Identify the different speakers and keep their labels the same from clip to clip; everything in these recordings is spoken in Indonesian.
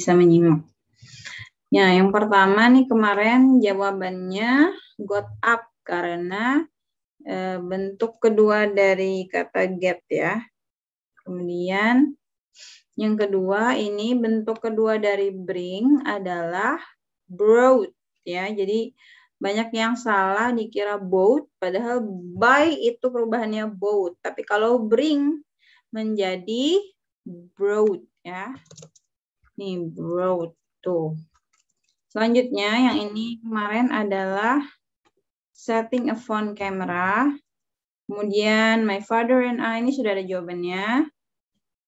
Speaker 1: bisa menyimak. Ya, yang pertama nih kemarin jawabannya got up karena e, bentuk kedua dari kata get ya. Kemudian yang kedua ini bentuk kedua dari bring adalah brought ya. Jadi banyak yang salah dikira boat padahal buy itu perubahannya boat, tapi kalau bring menjadi brought ya. Nih, bro Tuh. Selanjutnya, yang ini kemarin adalah setting a phone camera. Kemudian, my father and I ini sudah ada jawabannya.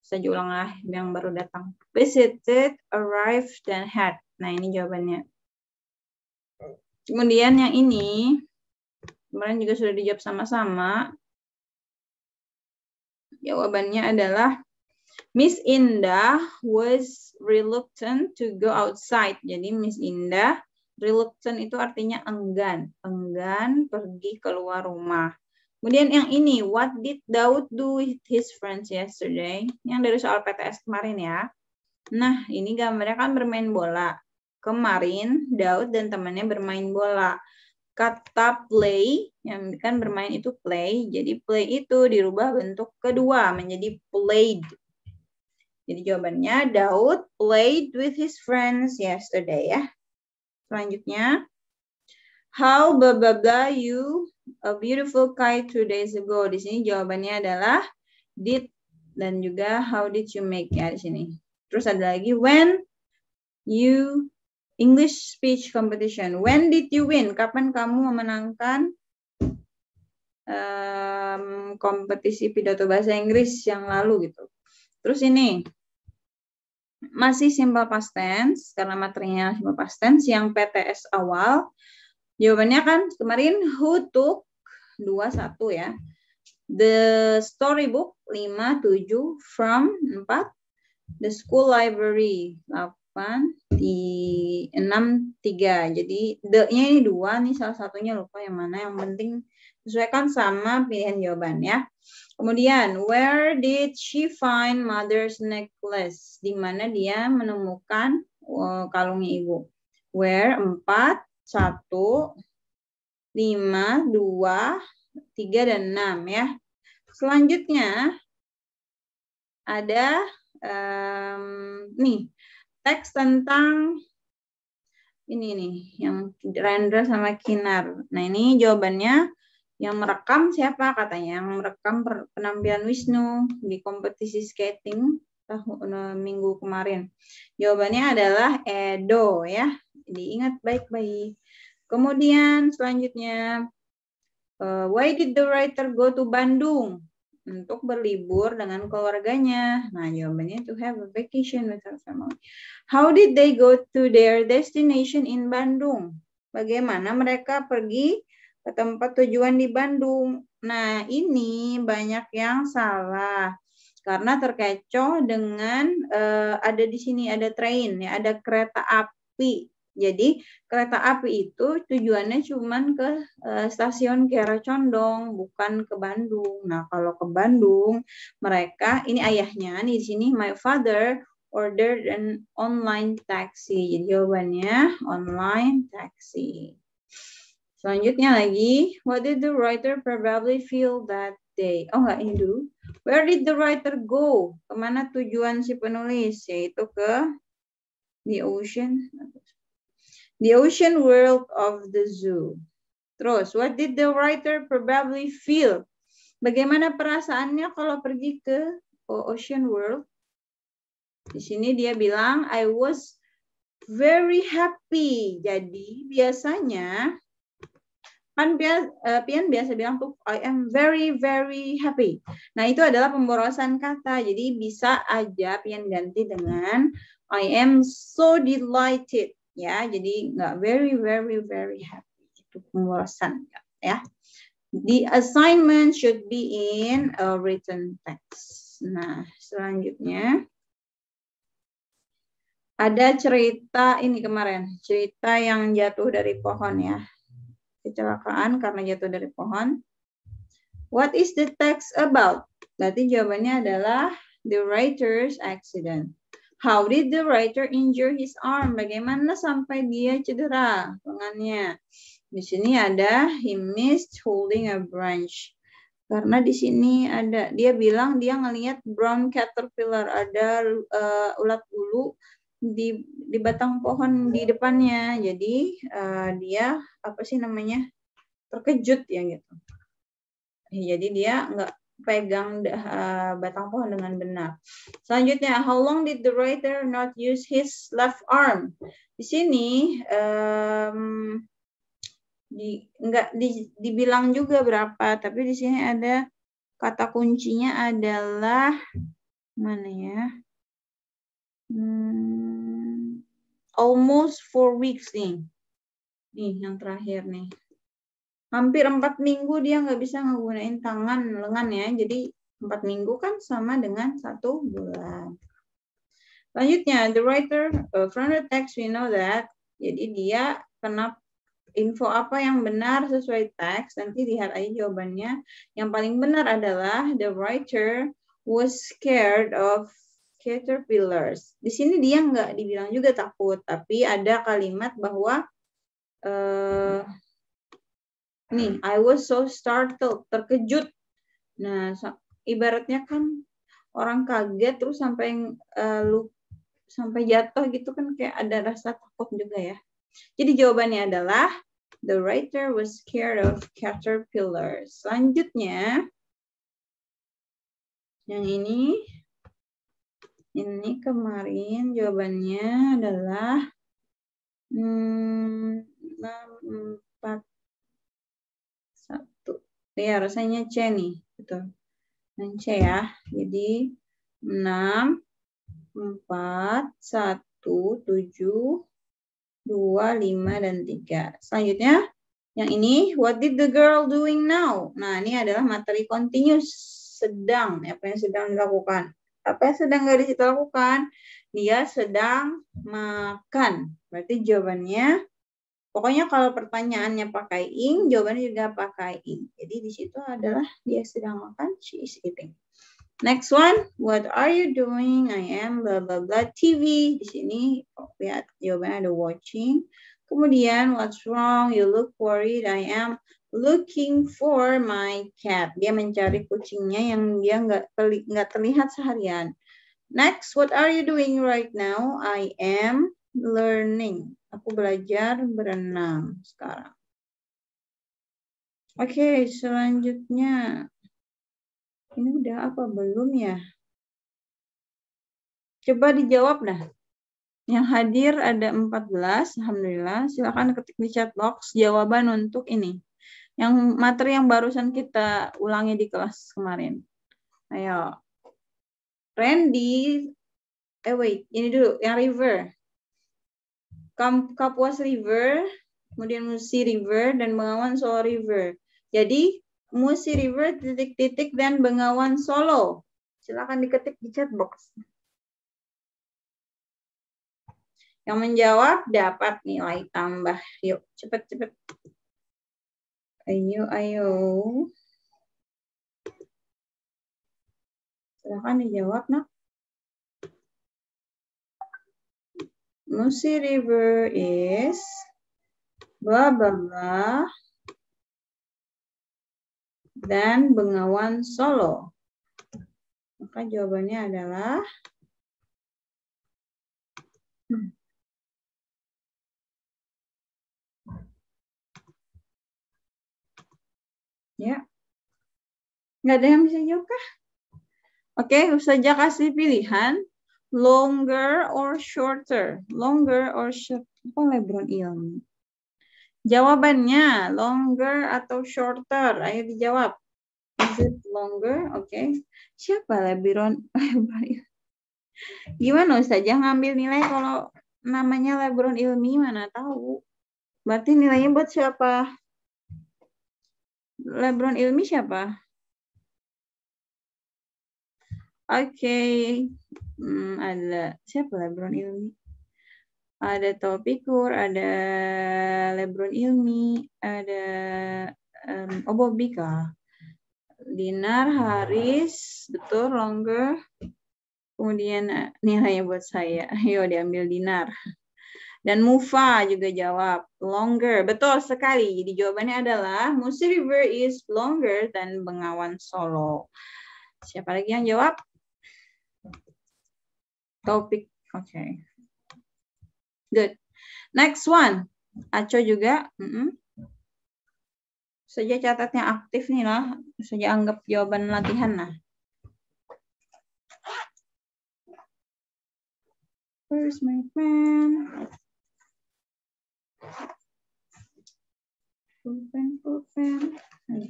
Speaker 1: Saja ulanglah yang baru datang. Visited, arrived, dan had. Nah, ini jawabannya. Kemudian yang ini, kemarin juga sudah dijawab sama-sama. Jawabannya adalah Miss Indah was reluctant to go outside. Jadi Miss Indah reluctant itu artinya enggan, enggan pergi keluar rumah. Kemudian yang ini, what did Daud do with his friends yesterday? Yang dari soal PTS kemarin ya. Nah, ini gambarnya kan bermain bola. Kemarin Daud dan temannya bermain bola. Kata play, yang kan bermain itu play, jadi play itu dirubah bentuk kedua menjadi played jadi jawabannya Daud played with his friends yesterday ya. Selanjutnya How baba blah you a beautiful kite two days ago. Di sini jawabannya adalah did dan juga how did you make ya di sini. Terus ada lagi when you English speech competition. When did you win? Kapan kamu memenangkan um, kompetisi pidato bahasa Inggris yang lalu gitu. Terus ini masih simple past tense karena materinya simple past tense yang PTS awal jawabannya kan kemarin who took 21 ya the storybook lima tujuh from 4 the school library 8 di 6 3 jadi the-nya ini dua nih salah satunya lupa yang mana yang penting Sesuaikan sama pilihan jawaban ya. Kemudian, where did she find mother's necklace? Di mana dia menemukan eh, kalungnya ibu? Where 4, 1, 5, 2, 3, dan 6 ya. Selanjutnya, ada um, nih teks tentang ini nih yang Rendra sama Kinar. Nah ini jawabannya yang merekam siapa katanya? Yang merekam penampilan Wisnu di kompetisi skating tahun eh, minggu kemarin. Jawabannya adalah Edo ya. Diingat baik-baik. Kemudian selanjutnya eh, why did the writer go to Bandung? Untuk berlibur dengan keluarganya. Nah, jawabannya to have a vacation with her family. How did they go to their destination in Bandung? Bagaimana mereka pergi ke tempat tujuan di Bandung. Nah, ini banyak yang salah karena terkecoh dengan eh, ada di sini ada train ya, ada kereta api. Jadi kereta api itu tujuannya cuma ke eh, stasiun Kiara Condong, bukan ke Bandung. Nah, kalau ke Bandung, mereka ini ayahnya nih di sini my father ordered an online taxi. Jadi jawabannya online taxi. Selanjutnya lagi, what did the writer probably feel that day? Oh, enggak ini dulu. Where did the writer go? Kemana tujuan si penulis? Yaitu ke the ocean. The ocean world of the zoo. Terus, what did the writer probably feel? Bagaimana perasaannya kalau pergi ke ocean world? Di sini dia bilang, I was very happy. Jadi, biasanya kan eh, Pian, biasa bilang tuh I am very very happy. Nah itu adalah pemborosan kata, jadi bisa aja Pian ganti dengan I am so delighted ya. Jadi nggak very very very happy itu pemborosan ya. The assignment should be in a written text. Nah selanjutnya ada cerita ini kemarin cerita yang jatuh dari pohon ya kecelakaan karena jatuh dari pohon. What is the text about? Berarti jawabannya adalah the writer's accident. How did the writer injure his arm? Bagaimana sampai dia cedera lengannya? Di sini ada he missed holding a branch. Karena di sini ada dia bilang dia ngelihat brown caterpillar, ada uh, ulat bulu di di batang pohon di depannya jadi uh, dia apa sih namanya terkejut ya gitu iya, jadi dia nggak pegang uh, batang pohon dengan benar selanjutnya how long did the writer not use his left arm di sini um, di nggak di, dibilang juga berapa tapi di sini ada kata kuncinya adalah mana ya Hmm, almost four weeks nih. Nih yang terakhir nih. Hampir empat minggu dia nggak bisa menggunakan tangan, lengan ya. Jadi empat minggu kan sama dengan satu bulan. Selanjutnya, the writer uh, from the text we know that. Jadi dia kena info apa yang benar sesuai teks. Nanti lihat aja jawabannya. Yang paling benar adalah the writer was scared of caterpillars. Di sini dia nggak dibilang juga takut, tapi ada kalimat bahwa uh, nih I was so startled, terkejut. Nah, ibaratnya kan orang kaget terus sampai uh, lu sampai jatuh gitu kan kayak ada rasa takut juga ya. Jadi jawabannya adalah the writer was scared of caterpillars. Selanjutnya yang ini ini kemarin jawabannya adalah hmm,
Speaker 2: enam empat
Speaker 1: satu Ya, rasanya C nih. Betul. Dan C ya. Jadi enam empat satu tujuh dua lima dan tiga Selanjutnya, yang ini, what did the girl doing now? Nah, ini adalah materi continuous, sedang, apa yang sedang dilakukan apa yang sedang gadis itu lakukan? Dia sedang makan. Berarti jawabannya pokoknya kalau pertanyaannya pakai ing, jawabannya juga pakai ing. Jadi di situ adalah dia sedang makan, she is eating. Next one, what are you doing? I am blah blah blah TV. Di sini oh, lihat jawabannya ada watching. Kemudian what's wrong? You look worried. I am looking for my cat. Dia mencari kucingnya yang dia nggak terlihat seharian. Next, what are you doing right now? I am learning. Aku belajar berenang
Speaker 2: sekarang. Oke, okay, selanjutnya. Ini udah apa? Belum ya? Coba dijawab
Speaker 1: dah. Yang hadir ada 14, Alhamdulillah. Silahkan ketik di chat box jawaban untuk ini yang materi yang barusan kita ulangi di kelas kemarin. Ayo. Randy, eh wait, ini dulu, yang river. Kapuas River, kemudian Musi River, dan Bengawan Solo River. Jadi, Musi River, titik-titik, dan Bengawan Solo. Silahkan diketik di chat box. Yang menjawab dapat nilai tambah. Yuk,
Speaker 2: cepet-cepet. Ayo, ayo. Silahkan dijawab, nak. Musi River is blah blah blah dan Bengawan Solo. Maka jawabannya adalah Ya. Nggak
Speaker 1: ada yang bisa jawab kah? Oke, okay, saja kasih pilihan longer or shorter. Longer or shorter. Apa Lebron Ilmi? Jawabannya longer atau shorter? Ayo dijawab. Is it longer? Oke. Okay. Siapa Lebron? Lebron. Gimana Ustazah ngambil nilai kalau namanya Lebron Ilmi mana tahu? Berarti nilainya buat siapa? Lebron Ilmi siapa? Oke, okay. hmm, ada siapa Lebron Ilmi? Ada Topikur, ada Lebron Ilmi, ada um, Obobika, oh, Dinar, Haris, betul, Longer. Kemudian eh, nilainya buat saya, ayo diambil Dinar. Dan Mufa juga jawab, longer. Betul sekali. Jadi jawabannya adalah Musi River is longer than Bengawan Solo. Siapa lagi yang jawab? Topik. Oke. Okay. Good. Next one. Aco juga.
Speaker 2: Mm -mm. Saja
Speaker 1: catatnya aktif nih lah. Saja anggap jawaban
Speaker 2: latihan lah. Where's my pen? Pulpen, pulpen. Hmm.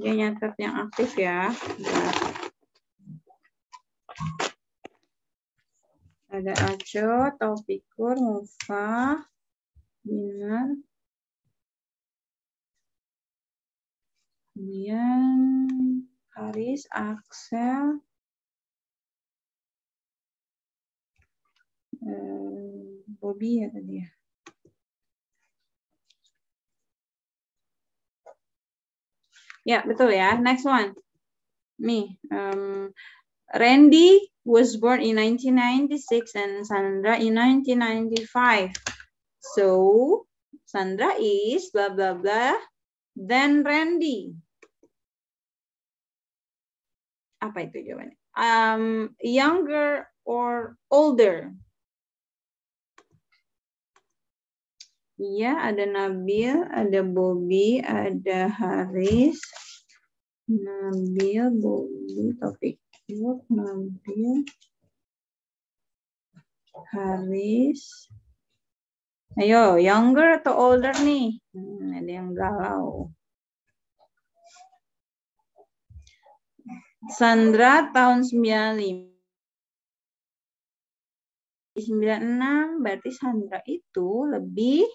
Speaker 2: Dia nyatet yang aktif ya. Ada Ajo, Topikur, Mufa, Binar. Kemudian Haris, Axel, Eh, Bobby ya tadi ya. Ya, betul ya. Next one.
Speaker 1: Me. Um, Randy was born in 1996 and Sandra in 1995. So, Sandra is blah, blah, blah. Then Randy. Apa itu jawabannya? Um, younger or older? Iya, ada Nabil, ada Bobby, ada Haris, Nabil, Bobby, Taufik, Nabil, Haris. Ayo, younger atau older nih?
Speaker 2: Hmm, ada yang galau. Sandra tahun 95.
Speaker 1: 96 berarti Sandra itu lebih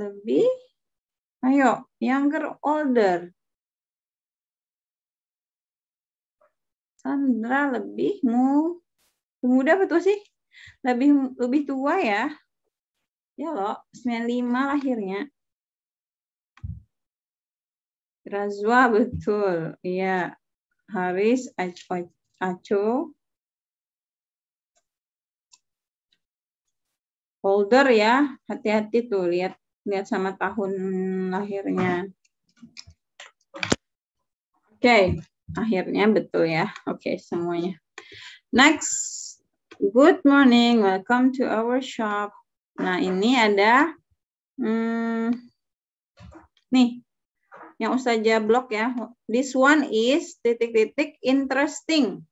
Speaker 2: lebih. Ayo, younger, older. Sandra lebih mu muda betul sih? Lebih lebih tua ya. Ya loh,
Speaker 1: 95 lahirnya. Razwa
Speaker 2: betul. Iya. Haris Aco. older ya, hati-hati
Speaker 1: tuh lihat lihat sama tahun lahirnya. Oke, okay. akhirnya betul ya. Oke, okay, semuanya. Next, good morning, welcome to our shop. Nah, ini ada hmm, nih yang Ustazah blok ya. This one is titik-titik interesting.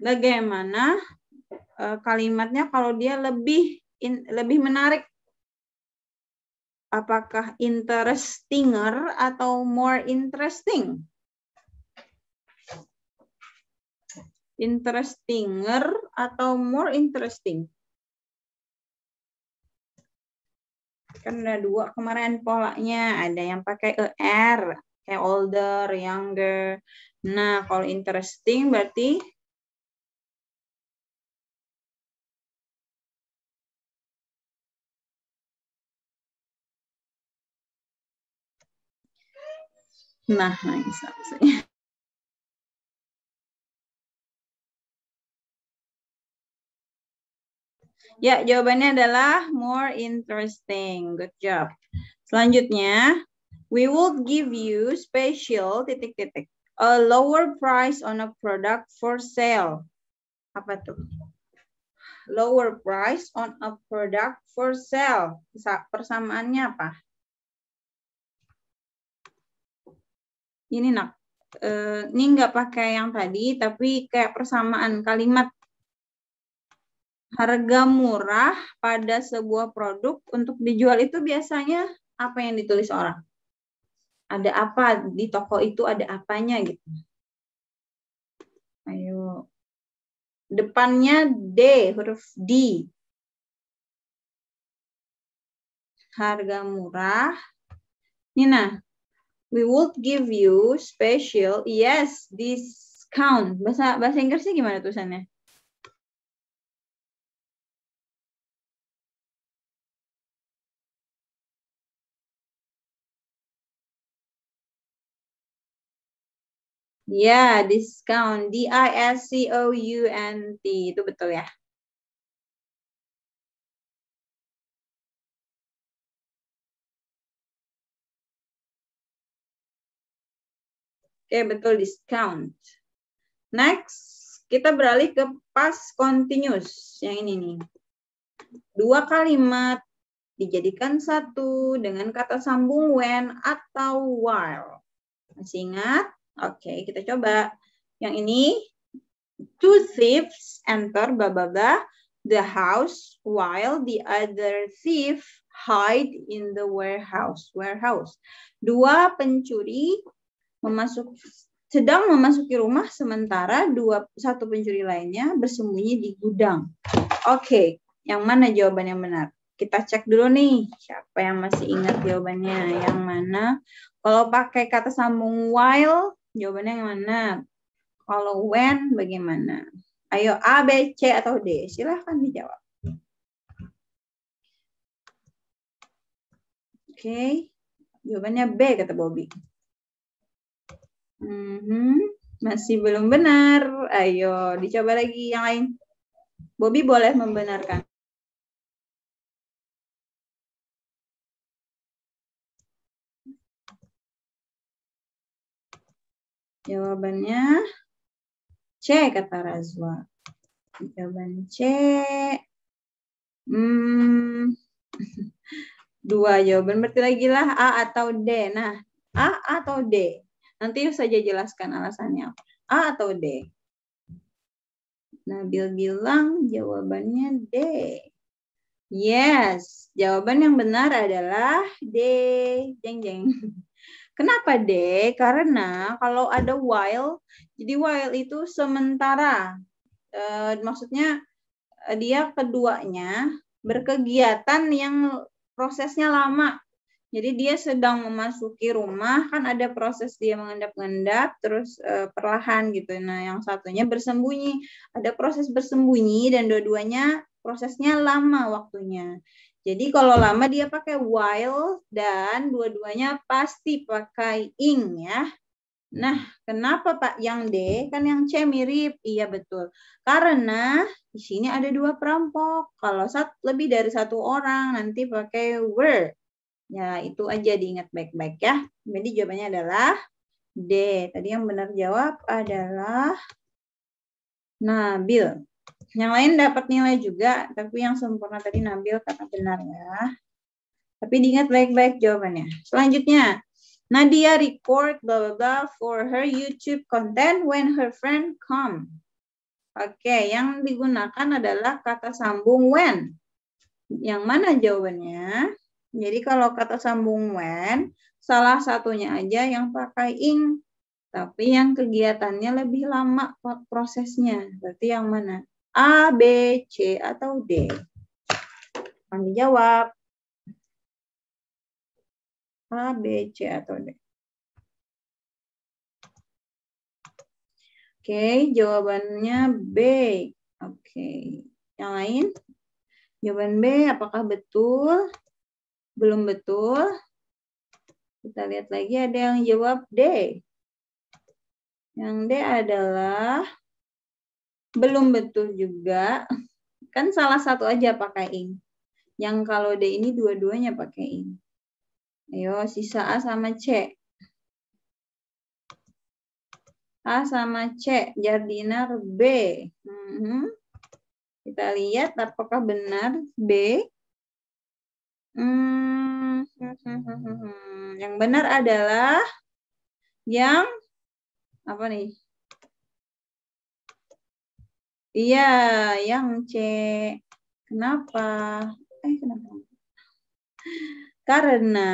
Speaker 1: Bagaimana uh, kalimatnya kalau dia lebih in, lebih menarik Apakah interestinger atau more interesting?
Speaker 2: Interestinger atau more interesting?
Speaker 1: Karena dua kemarin polanya. Ada yang pakai e, ER, kayak older,
Speaker 2: younger. Nah, kalau interesting berarti Nah, nice. sih. Ya, jawabannya adalah more interesting.
Speaker 1: Good job. Selanjutnya, we would give you special titik-titik a lower price on a product for sale. Apa tuh? Lower price on a product for sale. Persamaannya apa? ini nak e, ini nggak pakai yang tadi tapi kayak persamaan kalimat harga murah pada sebuah produk untuk dijual itu biasanya apa yang ditulis orang ada apa di toko itu
Speaker 2: ada apanya gitu ayo depannya D huruf D
Speaker 1: harga murah ini nah we would give you
Speaker 2: special yes discount. Bahasa bahasa Inggrisnya gimana tulisannya? Ya, yeah, discount. D-I-S-C-O-U-N-T. Itu betul ya. Oke, betul discount. Next, kita beralih ke past
Speaker 1: continuous yang ini nih. Dua kalimat dijadikan satu dengan kata sambung when atau while. Masih ingat? Oke, kita coba. Yang ini, two thieves enter bababa the house while the other thief hide in the warehouse. Warehouse. Dua pencuri memasuk sedang memasuki rumah sementara dua satu pencuri lainnya bersembunyi di gudang. Oke, okay. yang mana jawaban yang benar? Kita cek dulu nih siapa yang masih ingat jawabannya yang mana. Kalau pakai kata sambung while, jawabannya yang mana? Kalau when bagaimana? Ayo A, B, C atau D? Silahkan dijawab. Oke, okay. jawabannya B kata Bobby. Hmm, masih belum benar. Ayo, dicoba lagi yang lain.
Speaker 2: Bobby boleh membenarkan. Jawabannya C kata Razwa.
Speaker 1: Jawaban C. Hmm, dua jawaban berarti lagi lah A atau D. Nah, A atau D? Nanti saja jelaskan alasannya apa. A atau D? Nabil bilang jawabannya D. Yes, jawaban yang benar adalah D. Jeng jeng. Kenapa D? Karena kalau ada while, jadi while itu sementara. E, maksudnya eh, dia keduanya berkegiatan yang prosesnya lama jadi dia sedang memasuki rumah, kan ada proses dia mengendap-endap, terus uh, perlahan gitu. Nah, yang satunya bersembunyi. Ada proses bersembunyi dan dua-duanya prosesnya lama waktunya. Jadi kalau lama dia pakai while dan dua-duanya pasti pakai ing ya. Nah, mm-hmm. kenapa Pak yang D kan yang C mirip? Iya betul. Karena di sini ada dua perampok. Kalau satu lebih dari satu orang nanti pakai were Ya, itu aja diingat baik-baik ya. Jadi jawabannya adalah D. Tadi yang benar jawab adalah Nabil. Yang lain dapat nilai juga, tapi yang sempurna tadi Nabil kata benar ya. Tapi diingat baik-baik jawabannya. Selanjutnya, Nadia record blah blah blah for her YouTube content when her friend come. Oke, okay, yang digunakan adalah kata sambung when. Yang mana jawabannya? Jadi kalau kata sambung when, salah satunya aja yang pakai ing, tapi yang kegiatannya lebih lama prosesnya. Berarti yang mana? A,
Speaker 2: B, C, atau D? Kami jawab. A, B, C, atau D. Oke, okay, jawabannya B. Oke, okay.
Speaker 1: yang lain? Jawaban B apakah betul? belum betul. Kita lihat lagi ada yang jawab D. Yang D adalah belum betul juga. Kan salah satu aja pakai ing. Yang kalau D ini dua-duanya pakai ing. Ayo, sisa A sama C. A sama C, jardinar B. Hmm. Kita lihat apakah benar B.
Speaker 2: Hmm, hmm, hmm, hmm, yang benar
Speaker 1: adalah yang apa nih? Iya, yang C. Kenapa? Eh, kenapa? Karena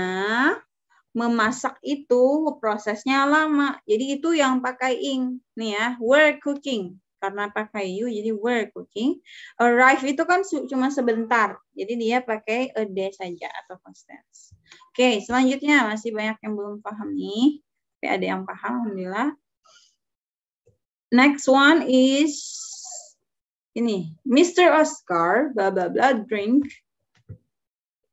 Speaker 1: memasak itu prosesnya lama. Jadi itu yang pakai ing. Nih ya, we're cooking karena pakai you jadi were cooking. Arrive eh, itu kan cuma sebentar. Jadi dia pakai a day saja atau constant. Oke, selanjutnya masih banyak yang belum paham hmm. nih. Tapi ada yang paham alhamdulillah. Next one is ini. Mr. Oscar bla bla bla drink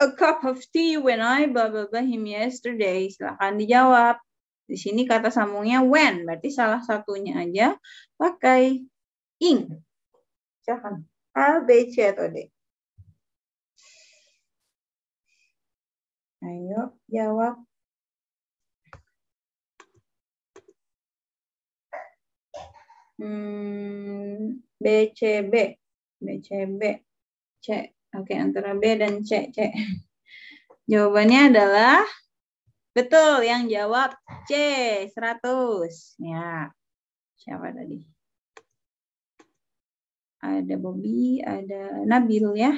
Speaker 1: a cup of tea when I bla bla bla him yesterday. Silahkan dijawab. Di sini kata sambungnya when, berarti salah satunya aja pakai in. Jangan.
Speaker 2: A, B, C atau D? Ayo jawab. Hmm, B, C, B.
Speaker 1: B, C, B. C. Oke, antara B dan C. C. Jawabannya adalah betul yang jawab C, 100. Ya. Siapa tadi? ada Bobby, ada Nabil ya.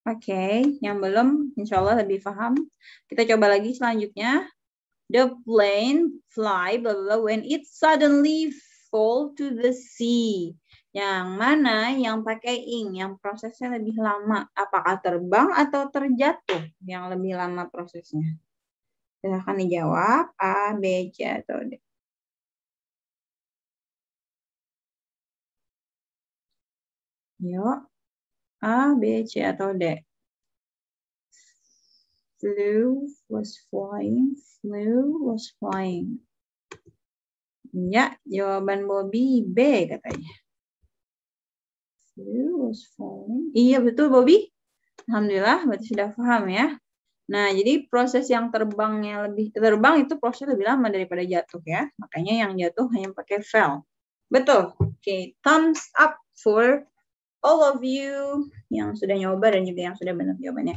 Speaker 1: Oke, okay. yang belum insya Allah lebih paham. Kita coba lagi selanjutnya. The plane fly blah, blah, blah, when it suddenly fall to the sea. Yang mana yang pakai ing, yang prosesnya lebih lama. Apakah terbang atau terjatuh yang lebih
Speaker 2: lama prosesnya? Silahkan dijawab A, B, C, atau D. Yuk. A, B, C atau D.
Speaker 1: Flew was flying. Flew was flying. Ya, jawaban Bobby B katanya. Flew was flying. Iya betul Bobby. Alhamdulillah berarti sudah paham ya. Nah, jadi proses yang terbangnya lebih terbang itu proses lebih lama daripada jatuh ya. Makanya yang jatuh hanya pakai fell. Betul. Oke, okay. thumbs up for all of you yang sudah nyoba dan juga yang sudah benar jawabannya.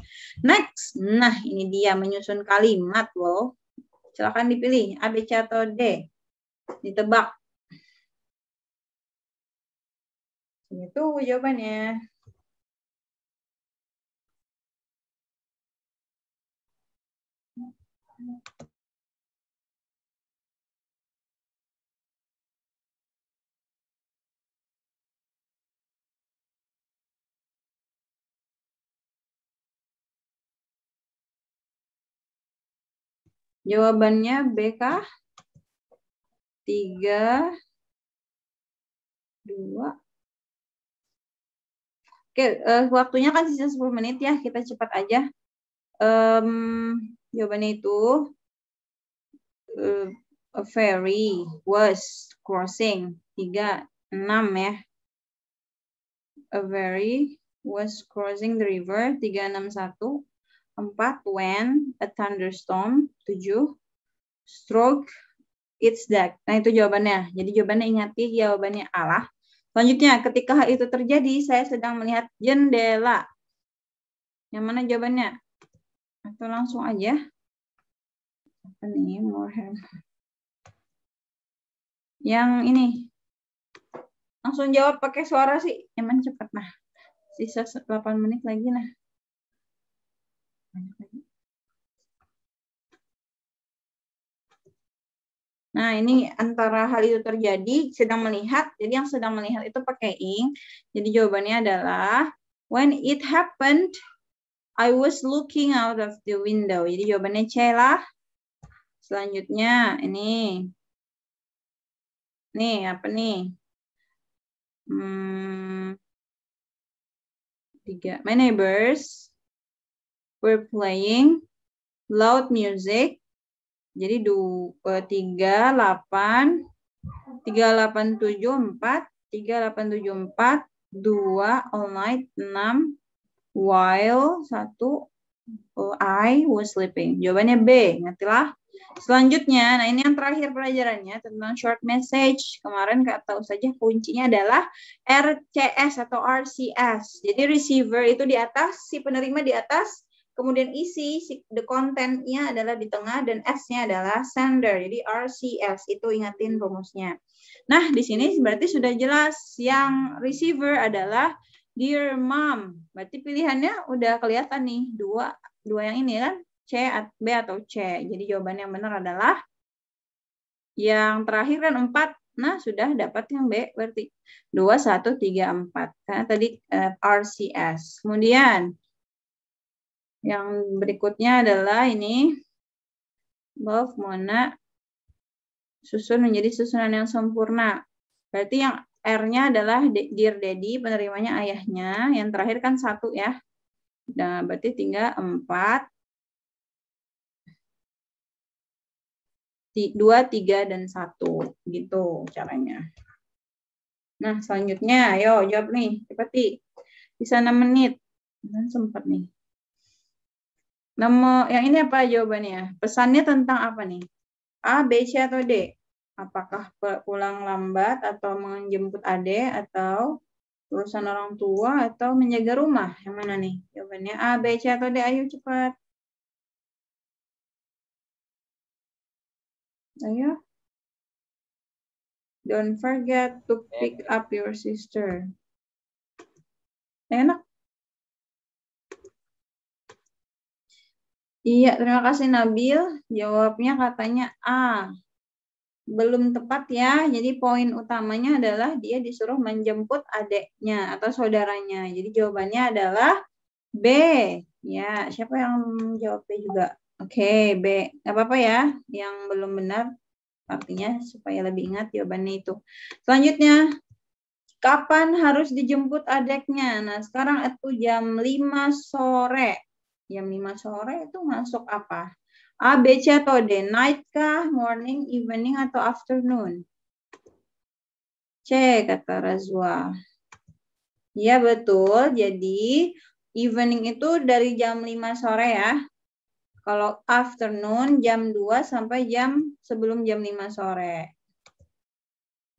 Speaker 1: Next, nah ini dia menyusun kalimat loh. Silahkan dipilih A, B, C, atau D.
Speaker 2: Ditebak. Ini tuh jawabannya. Thank you. Jawabannya B kah? 3, 2, Oke, uh, waktunya kan sisa 10 menit ya, kita cepat aja. Um,
Speaker 1: jawabannya itu uh, a ferry was crossing. 3, 6 ya. A ferry was crossing the river, 361 empat When a thunderstorm. tujuh Stroke its dark. Nah, itu jawabannya. Jadi jawabannya ingati ya, jawabannya Allah. Selanjutnya, ketika hal itu terjadi, saya sedang melihat jendela. Yang mana jawabannya? Atau langsung
Speaker 2: aja. Apa nih? Morhem. Yang ini. Langsung jawab pakai suara sih. Emang cepat nah. Sisa 8 menit lagi nah. Nah, ini antara
Speaker 1: hal itu terjadi, sedang melihat. Jadi yang sedang melihat itu pakai ing. Jadi jawabannya adalah, when it happened, I was looking out of the window. Jadi jawabannya C lah. Selanjutnya, ini.
Speaker 2: Nih, apa nih? Hmm, tiga. My neighbors we're playing
Speaker 1: loud music. Jadi dua, eh, tiga, delapan, tiga, delapan, tujuh, empat, tiga, delapan, tujuh, empat, dua, all night, enam, while, satu, oh, I was sleeping. Jawabannya B, lah Selanjutnya, nah ini yang terakhir pelajarannya tentang short message. Kemarin gak tahu saja kuncinya adalah RCS atau RCS. Jadi receiver itu di atas, si penerima di atas, Kemudian isi, the contentnya adalah di tengah, dan S-nya adalah sender. Jadi RCS, itu ingatin rumusnya. Nah, di sini berarti sudah jelas yang receiver adalah dear mom. Berarti pilihannya udah kelihatan nih, dua, dua yang ini kan, C, B atau C. Jadi jawaban yang benar adalah yang terakhir kan 4, Nah, sudah dapat yang B berarti 2, 1, 3, 4. Karena tadi eh, RCS. Kemudian, yang berikutnya adalah ini buff mona susun menjadi susunan yang sempurna. Berarti yang R-nya adalah dear daddy, penerimanya ayahnya. Yang terakhir kan satu ya. Nah, berarti tinggal empat,
Speaker 2: dua, tiga, dan satu. Gitu caranya. Nah, selanjutnya, ayo jawab nih. Cepat, nih,
Speaker 1: Bisa enam menit. Dan sempat nih. Nomor yang ini apa jawabannya? Pesannya tentang apa nih? A, B, C atau D? Apakah pulang lambat atau menjemput adik atau urusan orang tua
Speaker 2: atau menjaga rumah? Yang mana nih? Jawabannya A, B, C atau D? Ayo cepat. Ayo. Don't forget to pick up your sister. Enak. Iya,
Speaker 1: terima kasih Nabil. Jawabnya katanya A. Belum tepat ya. Jadi poin utamanya adalah dia disuruh menjemput adiknya atau saudaranya. Jadi jawabannya adalah B. Ya, siapa yang jawab B juga? Oke, okay, B. Gak apa-apa ya. Yang belum benar artinya supaya lebih ingat jawabannya itu. Selanjutnya, kapan harus dijemput adeknya? Nah, sekarang itu jam 5 sore jam 5 sore itu masuk apa? A, B, C, atau D? Night kah? Morning, evening, atau afternoon? C, kata Razwa. Ya betul. Jadi, evening itu dari jam 5 sore ya. Kalau afternoon jam 2 sampai jam sebelum jam 5 sore.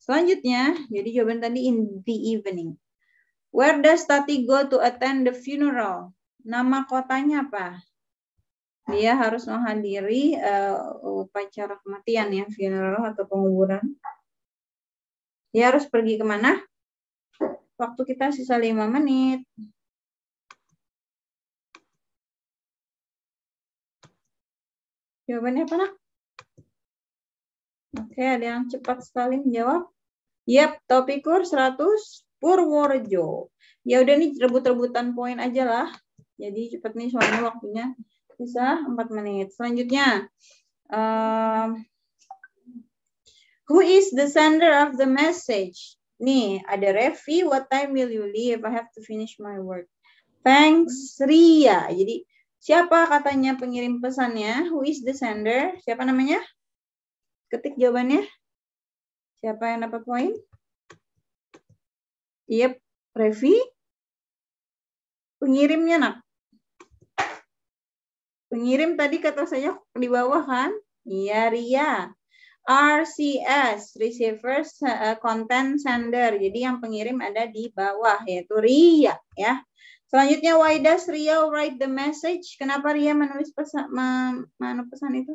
Speaker 1: Selanjutnya, jadi jawaban tadi in the evening. Where does Tati go to attend the funeral? Nama kotanya apa? Dia harus menghadiri uh, eh, upacara kematian ya, funeral atau penguburan.
Speaker 2: Dia harus pergi kemana? Waktu kita sisa lima menit. Jawabannya apa, nak? Oke, ada yang cepat
Speaker 1: sekali menjawab. Yap, Topikur 100 Purworejo. Ya udah nih rebut-rebutan poin aja lah. Jadi cepat nih soalnya waktunya bisa 4 menit. Selanjutnya. Um, who is the sender of the message? Nih, ada Revi, what time will you leave? I have to finish my work. Thanks, Ria. Jadi, siapa katanya pengirim pesannya? Who is the sender? Siapa namanya? Ketik jawabannya.
Speaker 2: Siapa yang dapat poin? Yep, Revi. Pengirimnya, nak. Pengirim tadi
Speaker 1: kata saya di bawah kan? Iya, Ria. RCS, receiver eh, content sender. Jadi yang pengirim ada di bawah yaitu Ria ya. Selanjutnya why does Ria write the message? Kenapa Ria menulis pesan
Speaker 2: mana pesan itu?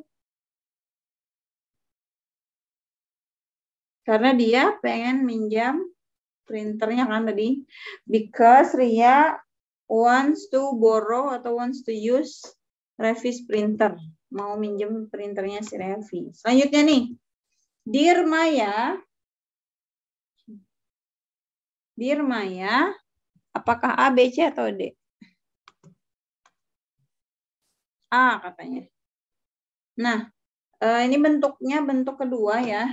Speaker 2: Karena dia pengen minjam printernya kan tadi. Because
Speaker 1: Ria wants to borrow atau wants to use Revis printer. Mau minjem printernya si Revi. Selanjutnya nih. Dear Maya.
Speaker 2: Dear Maya. Apakah A, B, C atau D? A katanya.
Speaker 1: Nah, eh, ini bentuknya bentuk kedua ya.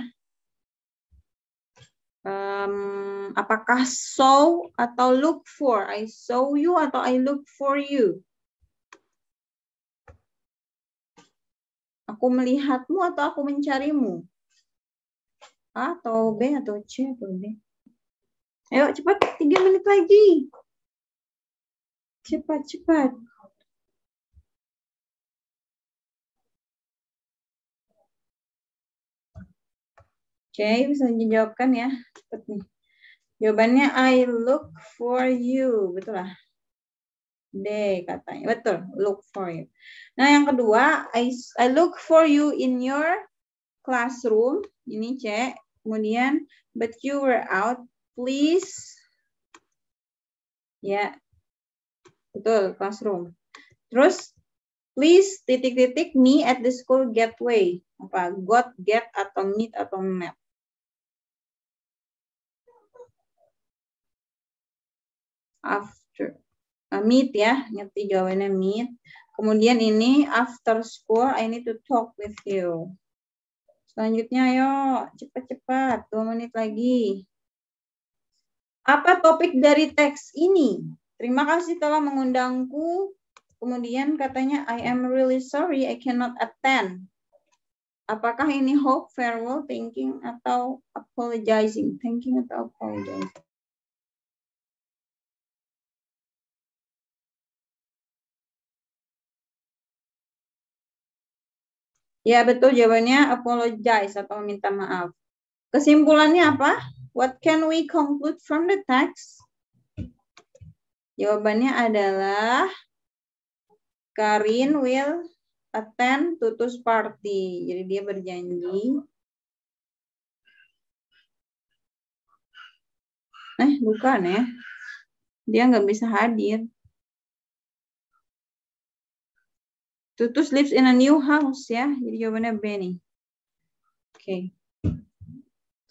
Speaker 1: Um, apakah saw atau look for? I saw you atau I look for you? Aku melihatmu atau aku mencarimu? A
Speaker 2: atau B atau C atau D? Ayo cepat, tiga menit lagi. Cepat, cepat. Oke, okay, bisa dijawabkan ya. Cepat nih. Jawabannya I look for you,
Speaker 1: betul lah day katanya. Betul, look for you. Nah, yang kedua, I, I look for you in your classroom. Ini cek Kemudian, but you were out. Please. Ya, betul, classroom. Terus, please titik-titik
Speaker 2: me at the school gateway. Apa, got, get, atau meet, atau map. Af uh, meet ya, ngerti jawabannya meet. Kemudian ini after
Speaker 1: school I need to talk with you. Selanjutnya ayo cepat-cepat, dua menit lagi. Apa topik dari teks ini? Terima kasih telah mengundangku. Kemudian katanya I am really sorry I cannot attend. Apakah ini hope, farewell, thinking atau
Speaker 2: apologizing? Thinking atau apologizing? Ya, betul jawabannya apologize atau minta maaf.
Speaker 1: Kesimpulannya apa? What can we conclude from the text? Jawabannya adalah Karin will attend tutus party. Jadi dia berjanji.
Speaker 2: Eh, bukan ya. Dia nggak bisa hadir. Tutus lives in
Speaker 1: a new house ya. Jadi jawabannya B nih. Oke. Okay.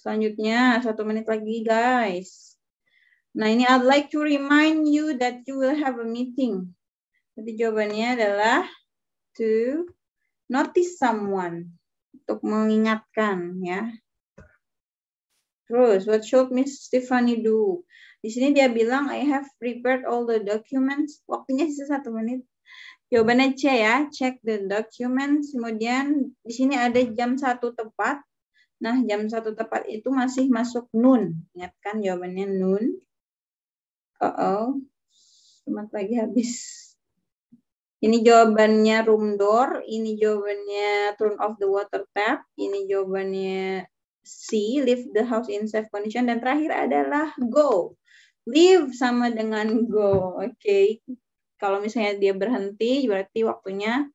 Speaker 1: Selanjutnya satu menit lagi guys. Nah ini I'd like to remind you that you will have a meeting. Jadi jawabannya adalah to notice someone untuk mengingatkan ya. Terus, what should Miss Stephanie do? Di sini dia bilang, I have prepared all the documents. Waktunya sisa satu menit. Jawabannya C ya, check the document Kemudian di sini ada jam satu tepat. Nah, jam satu tepat itu masih masuk noon. ingatkan jawabannya noon. Uh oh, semangat lagi habis. Ini jawabannya room door, ini jawabannya turn off the water tap, ini jawabannya C, leave the house in safe condition, dan terakhir adalah go. Leave sama dengan go, oke. Okay. Kalau misalnya dia berhenti, berarti waktunya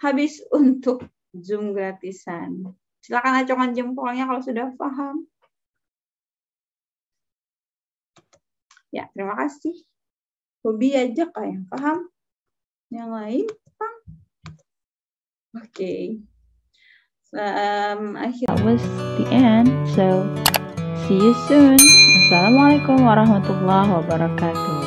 Speaker 1: habis untuk Zoom gratisan. Silakan acungkan jempolnya kalau sudah paham.
Speaker 2: Ya, terima kasih. Hobi aja ah, yang paham. Yang lain, paham.
Speaker 1: Oke. Okay. um, I That was the end. So, see you soon. Assalamualaikum warahmatullahi wabarakatuh.